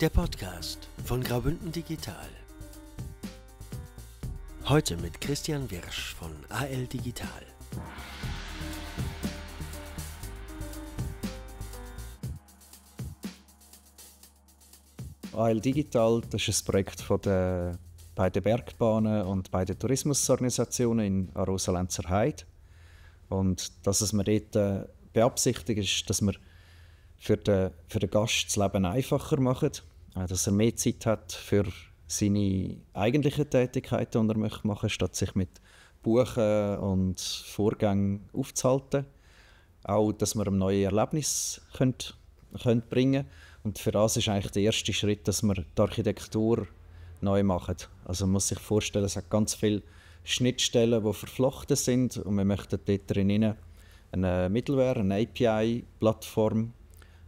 der Podcast von Graubünden Digital. Heute mit Christian Wirsch von AL Digital. AL Digital das ist ein Projekt von der, bei den Bergbahnen und bei den Tourismusorganisationen in Arosa-Lenzer Heide. Und dass es mir dort äh, beabsichtigt ist, dass wir für den, für den Gast das Leben einfacher machen äh, dass er mehr Zeit hat für seine eigentlichen Tätigkeiten, die er machen möchte statt sich mit Buchen und Vorgängen aufzuhalten. Auch, dass man ein neues Erlebnis könnt, könnt bringen Und für das ist eigentlich der erste Schritt, dass man die Architektur neu macht. Also man muss sich vorstellen, es hat ganz viele Schnittstellen, die verflochten sind und wir möchten dort drin eine Middleware, eine API-Plattform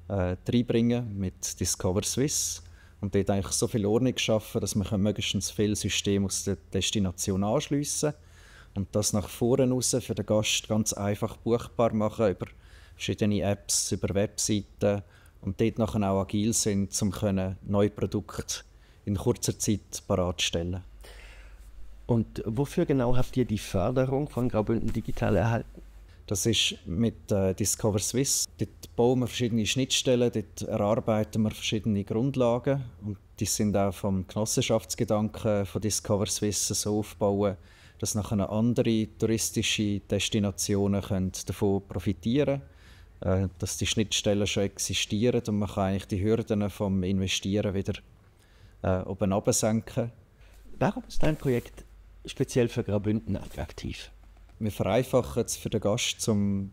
äh, reinbringen mit Discover Swiss und dort eigentlich so viel Ordnung schaffen, dass man möglichst viele Systeme aus der Destination anschliessen kann und das nach vorne raus für den Gast ganz einfach buchbar machen über verschiedene Apps, über Webseiten und dort nachher auch agil sind, um neue Produkte in kurzer Zeit bereitzustellen. Und wofür genau habt ihr die Förderung von Graubünden Digital erhalten? Das ist mit äh, Discover Swiss. Dort bauen wir verschiedene Schnittstellen, dort erarbeiten wir verschiedene Grundlagen und die sind auch vom Genossenschaftsgedanken von Discover Swiss so aufgebaut, dass nachher andere touristische Destinationen können davon profitieren können, äh, dass die Schnittstellen schon existieren und man kann eigentlich die Hürden vom Investieren wieder äh, oben senken. Warum ist dein Projekt speziell für Graubünden attraktiv? wir vereinfachen es für den Gast, um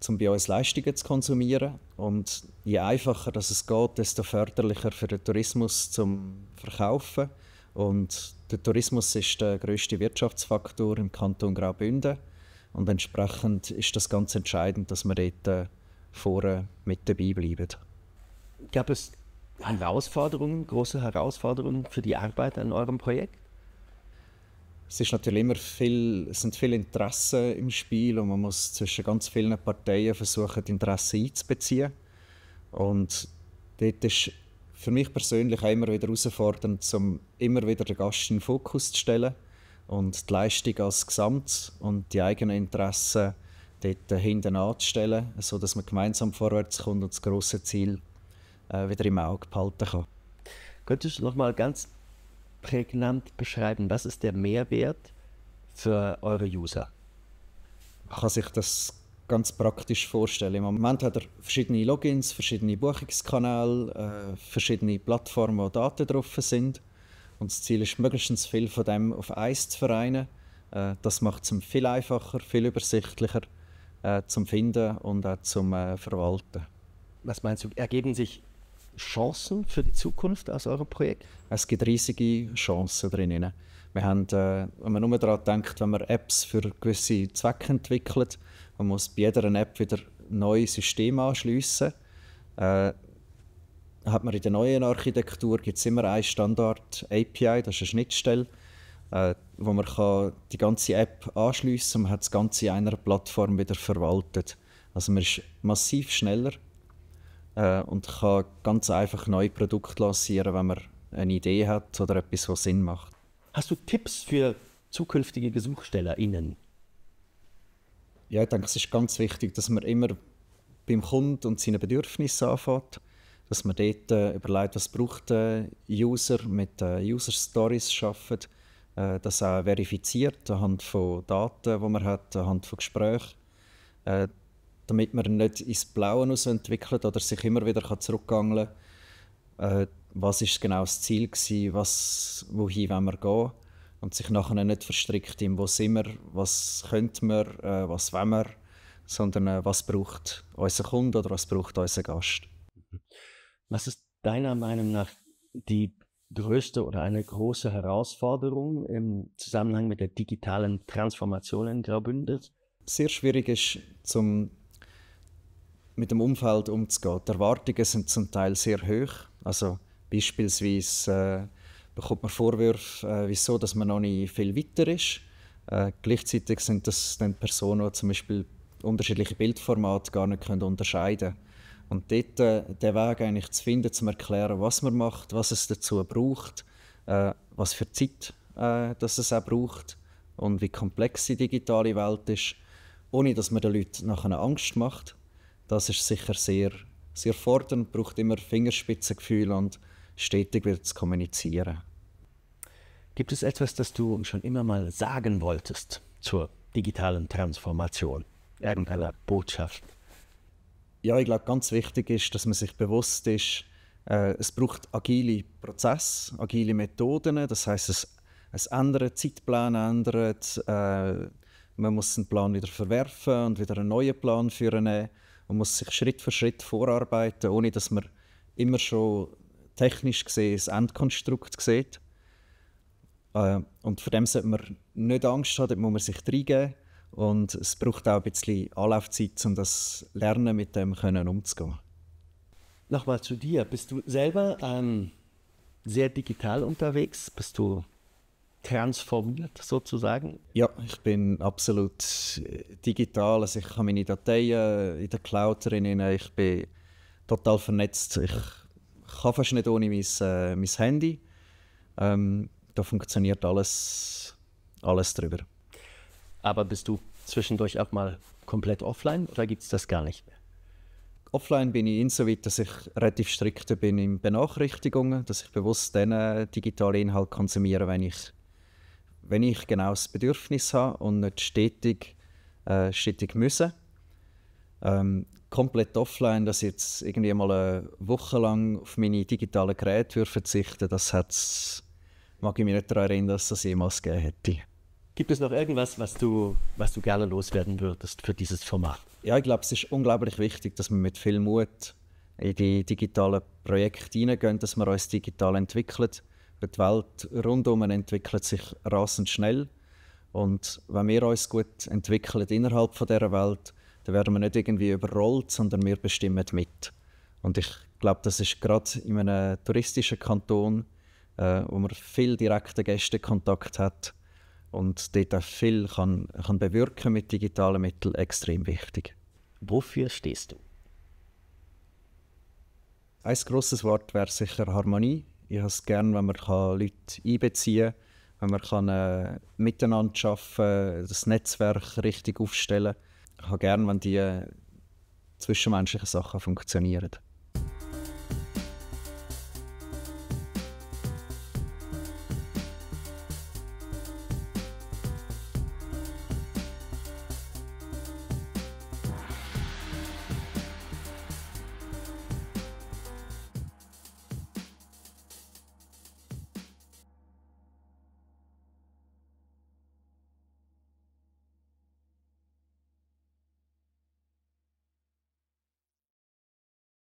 zum bei uns Leistungen zu konsumieren. Und je einfacher dass es geht, desto förderlicher für den Tourismus zum Verkaufen. Und der Tourismus ist der größte Wirtschaftsfaktor im Kanton Graubünden. Und entsprechend ist das ganz entscheidend, dass wir dort äh, vorne mit dabei bleiben. Gab es Herausforderungen, große Herausforderungen für die Arbeit an eurem Projekt? es ist natürlich immer viel, es sind viele Interessen im Spiel und man muss zwischen ganz vielen Parteien versuchen, die Interessen einzubeziehen. Und dort ist für mich persönlich auch immer wieder herausfordernd, um immer wieder den Gast in den Fokus zu stellen und die Leistung als Gesamt und die eigenen Interessen dort hinten anzustellen, sodass man gemeinsam vorwärts kommt und das grosse Ziel äh, wieder im Auge behalten kann. Könntest du noch mal ganz prägnant beschreiben? Was ist der Mehrwert für eure User? Man kann sich das ganz praktisch vorstellen. Im Moment hat er verschiedene Logins, verschiedene Buchungskanäle, äh, verschiedene Plattformen, wo Daten drauf sind. Und das Ziel ist, möglichst viel von dem auf eins zu vereinen. Äh, das macht es viel einfacher, viel übersichtlicher äh, zum Finden und auch zum äh, Verwalten. Was meinst du, ergeben sich Chancen für die Zukunft aus eurem Projekt? Es gibt riesige Chancen drinnen. Wir haben, äh, wenn man nur daran denkt, wenn man Apps für gewisse Zwecke entwickelt, man muss bei jeder App wieder neue Systeme anschliessen. Äh, hat man in der neuen Architektur gibt es immer eine Standard API, das ist eine Schnittstelle, äh, wo man kann die ganze App anschliessen kann und man hat das Ganze in einer Plattform wieder verwaltet. Also man ist massiv schneller äh, und kann ganz einfach neue Produkte lancieren, wenn man eine Idee hat oder etwas, was Sinn macht. Hast du Tipps für zukünftige GesuchstellerInnen? Ja, ich denke, es ist ganz wichtig, dass man immer beim Kunden und seinen Bedürfnissen anfängt. Dass man dort äh, überlegt, was braucht der User, mit äh, User Stories schafft, äh, das auch verifiziert anhand von Daten, die man hat, anhand von Gesprächen. Äh, damit man nicht ins Blaue entwickelt oder sich immer wieder zurückgangeln kann. Äh, was ist genau das Ziel gewesen, was, wohin wollen wir gehen und sich nachher nicht verstrickt im «Wo sind wir?», «Was könnte wir?», äh, «Was wollen wir?», sondern äh, «Was braucht unser Kunde oder was braucht unser Gast?». Was ist deiner Meinung nach die größte oder eine große Herausforderung im Zusammenhang mit der digitalen Transformation in Graubünden? Sehr schwierig ist, zum mit dem Umfeld umzugehen. Die Erwartungen sind zum Teil sehr hoch. Also beispielsweise äh, bekommt man Vorwürfe, äh, wieso dass man noch nicht viel weiter ist. Äh, gleichzeitig sind das dann Personen, die zum Beispiel unterschiedliche Bildformate gar nicht können unterscheiden können. Und dort äh, den Weg eigentlich zu finden, zu erklären, was man macht, was es dazu braucht, äh, was für Zeit äh, dass es auch braucht und wie komplex die digitale Welt ist, ohne dass man den Leuten nachher Angst macht, das ist sicher sehr, sehr fordernd, braucht immer Fingerspitzengefühl und stetig wird es kommunizieren. Gibt es etwas, das du schon immer mal sagen wolltest zur digitalen Transformation? Irgendeine Botschaft? Ja, ich glaube, ganz wichtig ist, dass man sich bewusst ist, äh, es braucht agile Prozesse, agile Methoden. Das heißt, es, es ändert, Zeitplan ändert, äh, man muss einen Plan wieder verwerfen und wieder einen neuen Plan führen. Man muss sich Schritt für Schritt vorarbeiten, ohne dass man immer schon technisch gesehen das Endkonstrukt sieht. Äh, und vor dem sollte man nicht Angst haben, dort muss man sich reingeben. Und es braucht auch ein bisschen Anlaufzeit, um das Lernen mit dem können umzugehen. Nochmal zu dir. Bist du selber ähm, sehr digital unterwegs? Bist du transformiert sozusagen? Ja, ich bin absolut äh, digital. Also ich habe meine Dateien in der Cloud drin. Ich bin total vernetzt. Ich kann fast nicht ohne mein, äh, mein Handy. Ähm, da funktioniert alles, alles drüber. Aber bist du zwischendurch auch mal komplett offline oder gibt es das gar nicht mehr? Offline bin ich insoweit, dass ich relativ strikt bin in Benachrichtigungen, dass ich bewusst dann digitale Inhalte konsumiere, wenn ich wenn ich genau das Bedürfnis habe und nicht stetig, äh, stetig müssen. Ähm, komplett offline, dass ich jetzt irgendwie mal eine Woche lang auf meine digitalen Geräte verzichten das hat's, mag ich mich nicht daran erinnern, dass das jemals gegeben hätte. Gibt es noch irgendwas, was du, was du gerne loswerden würdest für dieses Format? Ja, ich glaube, es ist unglaublich wichtig, dass wir mit viel Mut in die digitalen Projekte hineingehen, dass wir uns digital entwickeln die Welt rundum entwickelt sich rasend schnell. Und wenn wir uns gut entwickeln innerhalb dieser Welt, dann werden wir nicht irgendwie überrollt, sondern wir bestimmen mit. Und ich glaube, das ist gerade in einem touristischen Kanton, äh, wo man viel direkten Gästekontakt hat und dort auch viel kann, kann bewirken mit digitalen Mitteln, extrem wichtig. Wofür stehst du? Ein grosses Wort wäre sicher Harmonie. Ich habe es gerne, wenn man Leute einbeziehen kann, wenn man kann, äh, miteinander arbeiten kann, das Netzwerk richtig aufstellen kann. Ich habe gerne, wenn die äh, zwischenmenschlichen Sachen funktionieren.